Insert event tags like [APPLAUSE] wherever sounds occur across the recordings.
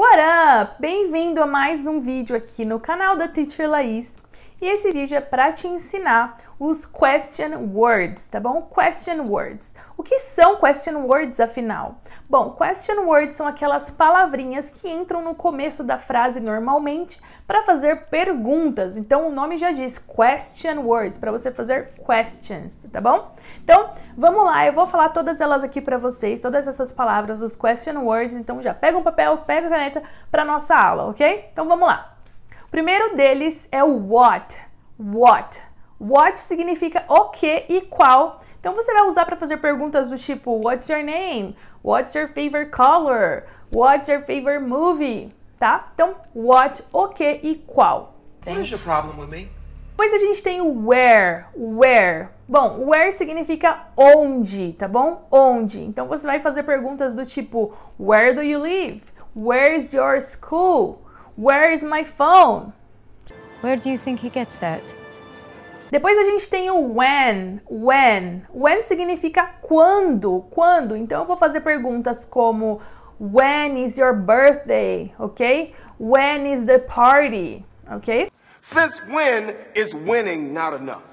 What up? Bem-vindo a mais um vídeo aqui no canal da Teacher Laís. E esse vídeo é para te ensinar os question words, tá bom? Question words. O que são question words afinal? Bom, question words são aquelas palavrinhas que entram no começo da frase normalmente para fazer perguntas. Então o nome já diz question words, para você fazer questions, tá bom? Então, vamos lá, eu vou falar todas elas aqui para vocês, todas essas palavras, os question words, então já pega um papel, pega a caneta para nossa aula, OK? Então vamos lá primeiro deles é o what. What. What significa o que e qual. Então você vai usar para fazer perguntas do tipo What's your name? What's your favorite color? What's your favorite movie? Tá? Então, what, o que e qual. What is your problem with me? Depois a gente tem o where, where. Bom, where significa onde, tá bom? Onde. Então você vai fazer perguntas do tipo Where do you live? Where's your school? Where is my phone? Where do you think he gets that? Depois a gente tem o when. When. When significa quando. Quando. Então eu vou fazer perguntas como When is your birthday? Ok? When is the party? Ok? Since when is winning not enough?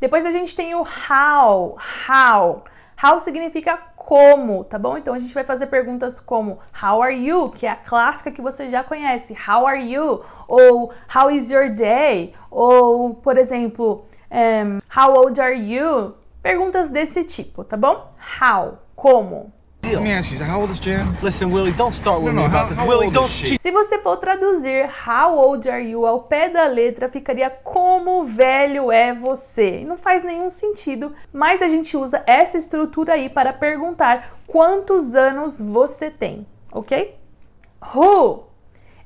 Depois a gente tem o how. How. How significa como, tá bom? Então a gente vai fazer perguntas como How are you? que é a clássica que você já conhece. How are you? Ou How is your day? Ou, por exemplo, um, ehm, How old are you? Perguntas desse tipo, tá bom? How, como. Let me ask you, how old is Jan? Listen, Willie, don't start with no, me no, about how, how Willie, don't she? Se você for traduzir How old are you ao pé da letra, ficaria como velho é você. Não faz nenhum sentido, mas a gente usa essa estrutura aí para perguntar quantos anos você tem, ok? Who?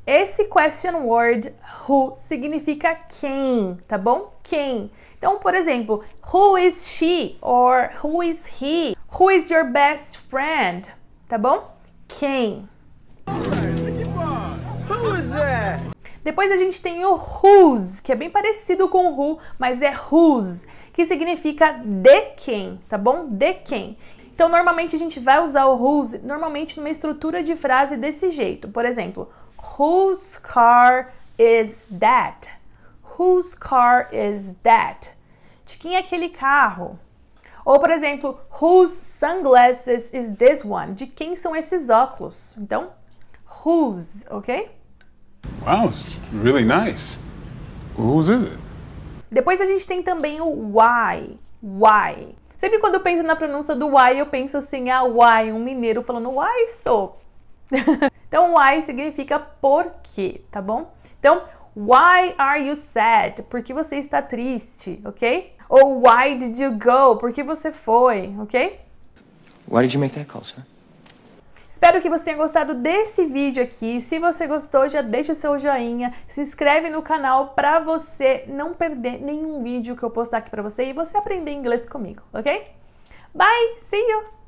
Esse question word who significa quem, tá bom? Quem. Então, por exemplo, who is she or who is he? Who is your best friend? Tá bom? Quem? Who is that? Depois a gente tem o whose, que é bem parecido com who, mas é whose, que significa de quem, tá bom? De quem. Então, normalmente a gente vai usar o whose normalmente numa estrutura de frase desse jeito. Por exemplo, whose car is that? Whose car is that? De quem é aquele carro? Ou, por exemplo, whose sunglasses is this one? De quem são esses óculos? Então, whose, ok? Wow, it's really nice. Whose is it? Depois a gente tem também o why. Why. Sempre quando eu penso na pronúncia do why, eu penso assim, ah, why, um mineiro falando why so. [LAUGHS] então, why significa por quê, tá bom? Então, why are you sad? Por que você está triste, ok? ou why did you go? Por que você foi, ok? Why did you make that call, sir? Espero que você tenha gostado desse vídeo aqui. Se você gostou, já deixa o seu joinha, se inscreve no canal para você não perder nenhum vídeo que eu postar aqui para você e você aprender inglês comigo, ok? Bye, see you!